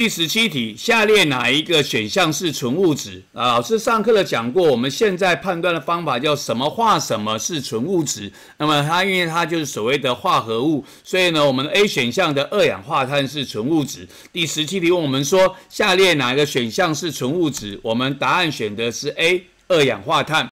第十七题，下列哪一个选项是纯物质？啊，老师上课的讲过，我们现在判断的方法叫什么？化什么是纯物质？那么它，因为它就是所谓的化合物，所以呢，我们 A 选项的二氧化碳是纯物质。第十七题问我们说，下列哪一个选项是纯物质？我们答案选的是 A，二氧化碳。